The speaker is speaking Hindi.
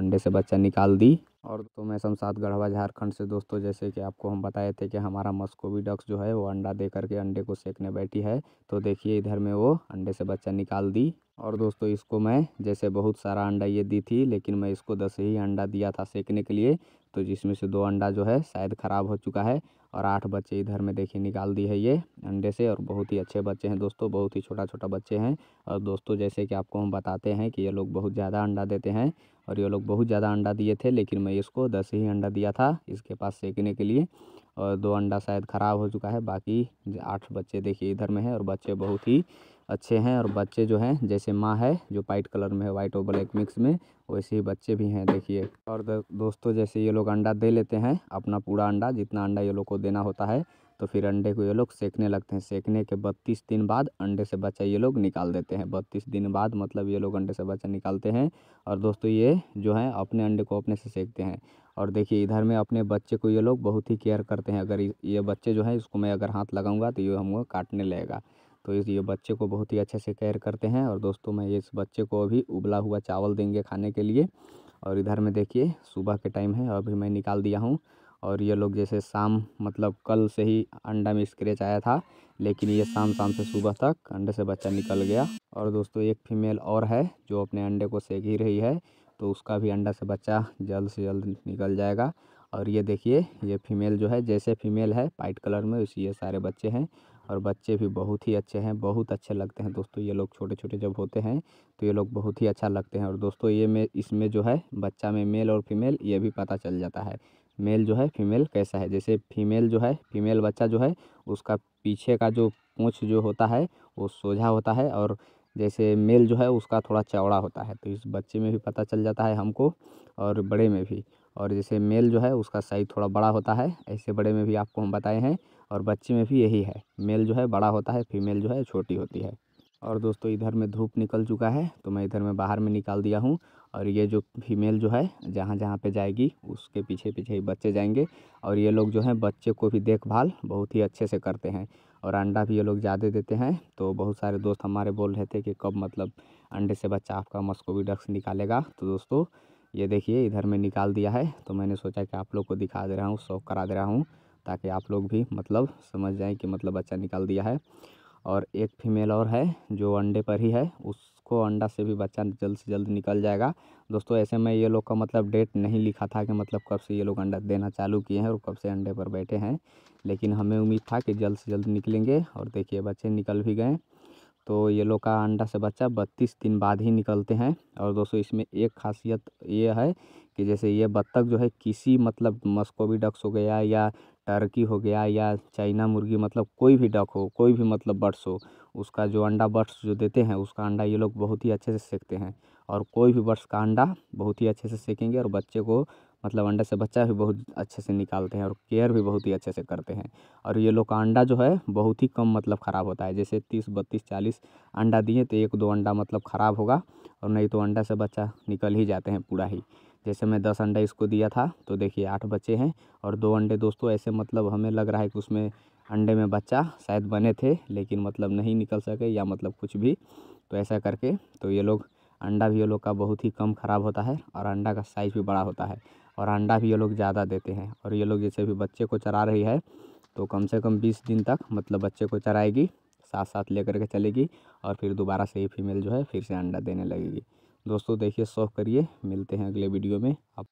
अंडे से बच्चा निकाल दी और तो मैं शमशाद गढ़वा झारखंड से दोस्तों जैसे कि आपको हम बताए थे कि हमारा मस्कोवी डक्स जो है वो अंडा दे करके अंडे को सेकने बैठी है तो देखिए इधर में वो अंडे से बच्चा निकाल दी और दोस्तों इसको मैं जैसे बहुत सारा अंडा ये दी थी लेकिन मैं इसको दस ही अंडा दिया था सेकने के लिए तो जिसमें से दो अंडा जो है शायद ख़राब हो चुका है और आठ बच्चे इधर में देखिए निकाल दी है ये अंडे से और बहुत ही अच्छे बच्चे हैं दोस्तों बहुत ही छोटा छोटा बच्चे हैं और दोस्तों जैसे कि आपको हम बताते हैं कि ये लोग बहुत ज़्यादा अंडा देते हैं और ये लोग बहुत ज़्यादा अंडा दिए थे लेकिन मैं इसको दस ही अंडा दिया था इसके पास सेकने के लिए और दो अंडा शायद ख़राब हो चुका है बाकी आठ बच्चे देखिए इधर में है और बच्चे बहुत ही अच्छे हैं और बच्चे जो हैं जैसे माँ है जो वाइट कलर में है वाइट और ब्लैक मिक्स में वैसे ही बच्चे भी हैं देखिए और दोस्तों जैसे ये लोग अंडा दे लेते हैं अपना पूरा अंडा जितना अंडा ये लोग को देना होता है तो फिर अंडे को ये लोग सेकने लगते हैं सेकने के बत्तीस दिन बाद अंडे से बच्चा ये लोग निकाल देते हैं बत्तीस दिन बाद मतलब ये लोग अंडे से बच्चा निकालते हैं और दोस्तों ये जो है अपने अंडे को अपने से सेकते हैं और देखिए इधर में अपने बच्चे को ये लोग बहुत ही केयर करते हैं अगर ये बच्चे जो है इसको मैं अगर हाथ लगाऊंगा तो ये हमको काटने लगेगा तो इस ये बच्चे को बहुत ही अच्छे से केयर करते हैं और दोस्तों मैं इस बच्चे को अभी उबला हुआ चावल देंगे खाने के लिए और इधर में देखिए सुबह के टाइम है अभी मैं निकाल दिया हूँ और ये लोग जैसे शाम मतलब कल से ही अंडा में स्क्रेच आया था लेकिन ये शाम शाम से सुबह तक अंडे से बच्चा निकल गया और दोस्तों एक फीमेल और है जो अपने अंडे को सेक ही रही है तो उसका भी अंडा से बच्चा जल्द से जल्द निकल जाएगा और ये देखिए ये फीमेल जो है जैसे फीमेल है वाइट कलर में उसी ये सारे बच्चे हैं और बच्चे भी बहुत ही अच्छे हैं बहुत अच्छे लगते हैं दोस्तों ये लोग छोटे छोटे जब होते हैं तो ये लोग बहुत ही अच्छा लगते हैं और दोस्तों ये में इसमें जो है बच्चा में मेल और फीमेल ये भी पता चल जाता है मेल जो है फीमेल कैसा है जैसे फीमेल जो है फीमेल बच्चा जो है उसका पीछे का जो पूछ जो होता है वो सोझा होता है और जैसे मेल जो है उसका थोड़ा चौड़ा होता है तो इस बच्चे में भी पता चल जाता है हमको और बड़े में भी और जैसे मेल जो है उसका साइज़ थोड़ा बड़ा होता है ऐसे बड़े में भी आपको हम बताए हैं और बच्चे में भी यही है मेल जो है बड़ा होता है फीमेल जो है छोटी होती है और दोस्तों इधर में धूप निकल चुका है तो मैं इधर में बाहर में निकाल दिया हूँ और ये जो फीमेल जो है जहाँ जहाँ पे जाएगी उसके पीछे पीछे ही बच्चे जाएंगे और ये लोग जो हैं बच्चे को भी देखभाल बहुत ही अच्छे से करते हैं और अंडा भी ये लोग ज़्यादा देते हैं तो बहुत सारे दोस्त हमारे बोल रहे थे कि कब मतलब अंडे से बच्चा आपका मस्कोवी डक्स निकालेगा तो दोस्तों ये देखिए इधर में निकाल दिया है तो मैंने सोचा कि आप लोग को दिखा दे रहा हूँ शौक करा दे रहा हूँ ताकि आप लोग भी मतलब समझ जाएं कि मतलब बच्चा निकाल दिया है और एक फीमेल और है जो अंडे पर ही है उसको अंडा से भी बच्चा जल्द से जल्द निकल जाएगा दोस्तों ऐसे में ये लोग का मतलब डेट नहीं लिखा था कि मतलब कब से ये लोग अंडा देना चालू किए हैं और कब से अंडे पर बैठे हैं लेकिन हमें उम्मीद था कि जल्द से जल्द निकलेंगे और देखिए बच्चे निकल भी गए तो ये लोग का अंडा से बच्चा बत्तीस दिन बाद ही निकलते हैं और दोस्तों इसमें एक खासियत ये है कि जैसे ये बत्तख जो है किसी मतलब मस्कोविडक्स डक्स हो गया या टर्की हो गया या चाइना मुर्गी मतलब कोई भी डक हो कोई भी मतलब बर्ड्स हो उसका जो अंडा बर्ड्स जो देते हैं उसका अंडा ये लोग बहुत ही अच्छे से सेकते हैं और कोई भी बर्ड्स का अंडा बहुत ही अच्छे से सेकेंगे और बच्चे को मतलब अंडे से बच्चा भी बहुत अच्छे से निकालते हैं और केयर भी बहुत ही अच्छे से करते हैं और ये लोग का अंडा जो है बहुत ही कम मतलब ख़राब होता है जैसे तीस बत्तीस चालीस अंडा दिए तो एक दो अंडा मतलब ख़राब होगा और नहीं तो अंडा से बच्चा निकल ही जाते हैं पूरा ही जैसे मैं दस अंडे इसको दिया था तो देखिए आठ बच्चे हैं और दो अंडे दोस्तों ऐसे मतलब हमें लग रहा है कि उसमें अंडे में बच्चा शायद बने थे लेकिन मतलब नहीं निकल सके या मतलब कुछ भी तो ऐसा करके तो ये लोग अंडा भी ये लोग का बहुत ही कम ख़राब होता है और अंडा का साइज़ भी बड़ा होता है और अंडा भी ये लोग ज़्यादा देते हैं और ये लोग जैसे भी बच्चे को चरा रही है तो कम से कम बीस दिन तक मतलब बच्चे को चराएगी साथ साथ लेकर के चलेगी और फिर दोबारा से ये फीमेल जो है फिर से अंडा देने लगेगी दोस्तों देखिए सॉल्व करिए मिलते हैं अगले वीडियो में आप